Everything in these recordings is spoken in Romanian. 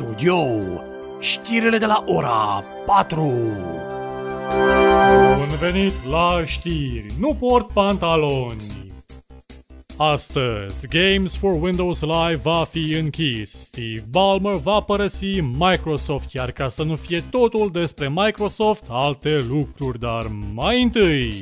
Studio Știrile de la ora 4 Bun venit la știri, nu port pantaloni! Astăzi, Games for Windows Live va fi închis. Steve Ballmer va părăsi Microsoft, iar ca să nu fie totul despre Microsoft, alte lucruri, dar mai întâi...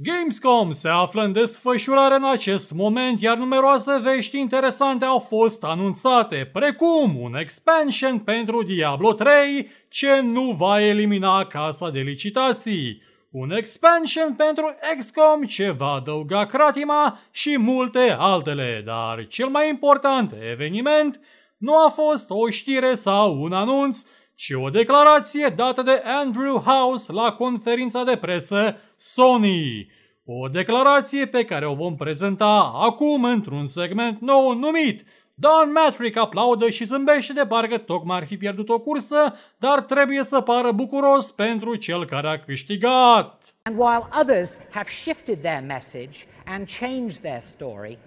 Gamescom se află în desfășurare în acest moment, iar numeroase vești interesante au fost anunțate, precum un expansion pentru Diablo 3 ce nu va elimina casa de licitații, un expansion pentru XCOM ce va adăuga cratima și multe altele, dar cel mai important eveniment nu a fost o știre sau un anunț, și o declarație dată de Andrew House la conferința de presă Sony. O declarație pe care o vom prezenta acum într-un segment nou numit Don Matrick aplaudă și zâmbește de parcă tocmai ar fi pierdut o cursă, dar trebuie să pară bucuros pentru cel care a câștigat. And while others have shifted their message and changed their story,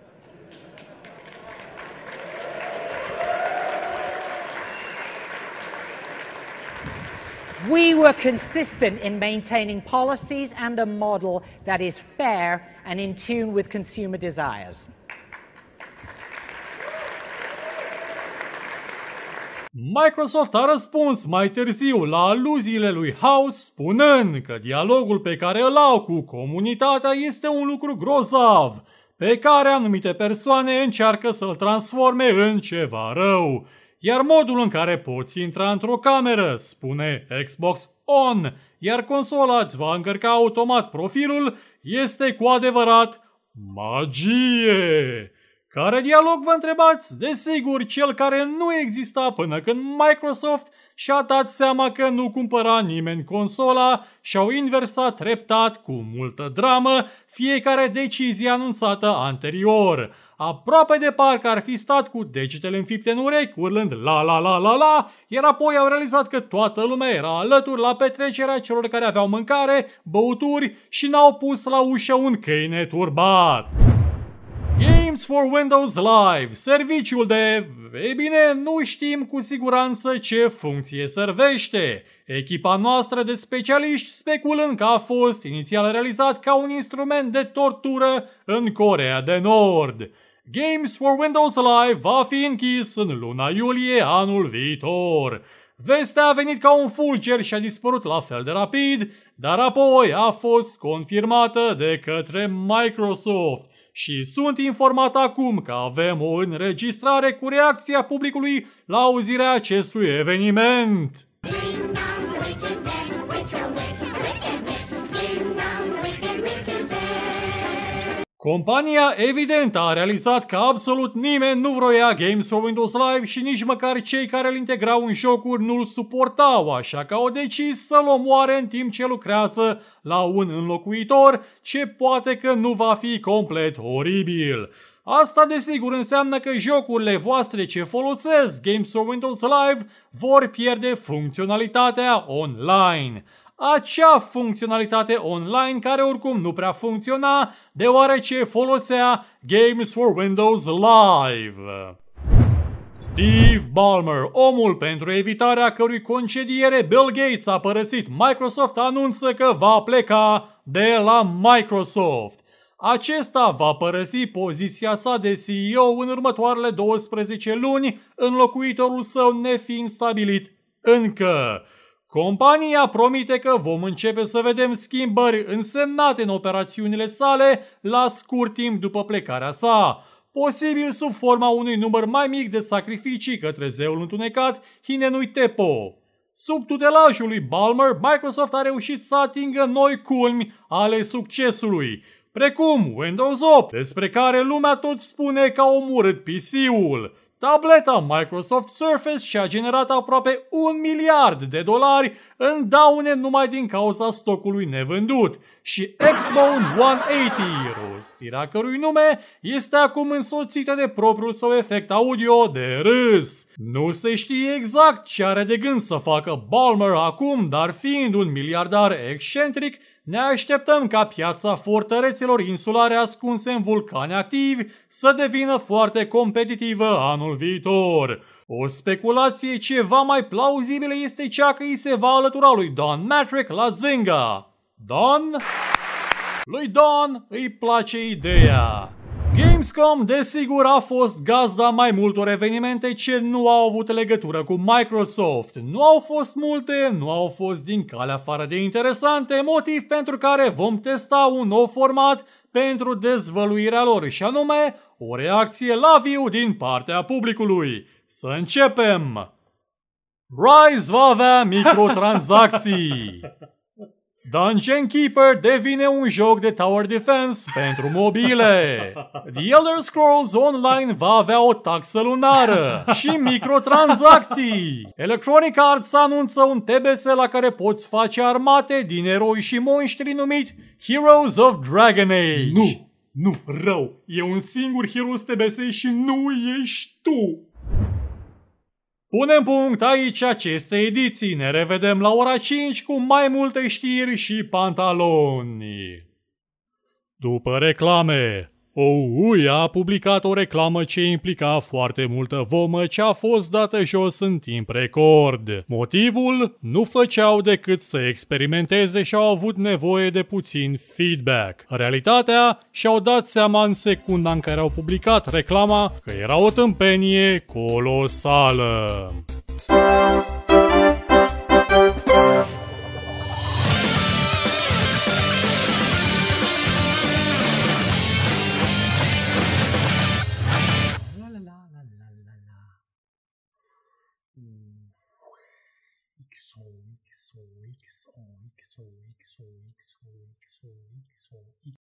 We were consistent in maintaining policies and a model that is fair and in tune with consumer desires. Microsoft a răspuns mai târziu la aluziile lui House spunând că dialogul pe care îl au cu comunitatea este un lucru grozav, pe care anumite persoane încearcă să-l transforme în ceva rău iar modul în care poți intra într-o cameră spune Xbox On, iar consola îți va încărca automat profilul, este cu adevărat magie! Care dialog vă întrebați? Desigur, cel care nu exista până când Microsoft și-a dat seama că nu cumpăra nimeni consola și au inversat treptat, cu multă dramă, fiecare decizie anunțată anterior. Aproape de parcă ar fi stat cu degetele înfipte în urechi, urlând la la la la la, iar apoi au realizat că toată lumea era alături la petrecerea celor care aveau mâncare, băuturi și n-au pus la ușă un câine turbat. Games for Windows Live, serviciul de... Ei bine, nu știm cu siguranță ce funcție servește. Echipa noastră de specialiști speculând că a fost inițial realizat ca un instrument de tortură în Corea de Nord. Games for Windows Live va fi închis în luna iulie anul viitor. Vestea a venit ca un fulger și a dispărut la fel de rapid, dar apoi a fost confirmată de către Microsoft și sunt informat acum că avem o înregistrare cu reacția publicului la auzirea acestui eveniment. Linda! Compania evident a realizat că absolut nimeni nu vroia Games for Windows Live și nici măcar cei care îl integrau în jocuri nu-l suportau, așa că au decis să-l omoare în timp ce lucrează la un înlocuitor, ce poate că nu va fi complet oribil. Asta desigur înseamnă că jocurile voastre ce folosesc Games for Windows Live vor pierde funcționalitatea online acea funcționalitate online care oricum nu prea funcționa, deoarece folosea Games for Windows Live. Steve Ballmer, omul pentru evitarea cărui concediere Bill Gates a părăsit Microsoft, anunță că va pleca de la Microsoft. Acesta va părăsi poziția sa de CEO în următoarele 12 luni, înlocuitorul său nefiind stabilit încă. Compania promite că vom începe să vedem schimbări însemnate în operațiunile sale la scurt timp după plecarea sa, posibil sub forma unui număr mai mic de sacrificii către zeul întunecat Hinenui Tepo. Sub tutelajul lui Balmer, Microsoft a reușit să atingă noi culmi ale succesului, precum Windows 8, despre care lumea tot spune că a omorât PC-ul, Tableta Microsoft Surface și-a generat aproape un miliard de dolari în daune numai din cauza stocului nevândut și Xbox One 180, rostirea cărui nume este acum însoțită de propriul său efect audio de râs. Nu se știe exact ce are de gând să facă Balmer acum, dar fiind un miliardar excentric, ne așteptăm ca piața fortăreților insulare ascunse în vulcani activi să devină foarte competitivă anul viitor. O speculație ceva mai plauzibilă este cea că îi se va alătura lui Don Matrick la Zynga. Don? Lui Don îi place ideea. Gamescom, desigur, a fost gazda mai multor evenimente ce nu au avut legătură cu Microsoft. Nu au fost multe, nu au fost din calea afară de interesante, motiv pentru care vom testa un nou format pentru dezvăluirea lor și anume o reacție la viu din partea publicului. Să începem! Rise va avea microtransacții! Dungeon Keeper devine un joc de tower defense pentru mobile. The Elder Scrolls Online va avea o taxă lunară și microtransacții. Electronic Arts anunță un TBS la care poți face armate din eroi și monștri numit Heroes of Dragon Age. Nu, nu, rău. E un singur Heroes TBS și nu ești tu. Punem punct aici aceste ediții. Ne revedem la ora 5 cu mai multe știri și pantaloni. După reclame, OUI a publicat o reclamă ce implica foarte multă vomă ce a fost dată jos în timp record. Motivul? Nu făceau decât să experimenteze și au avut nevoie de puțin feedback. Realitatea? Și-au dat seama în secunda în care au publicat reclama că era o tâmpenie colosală. X, x X, x X, x X, x X, x X, X, X, X.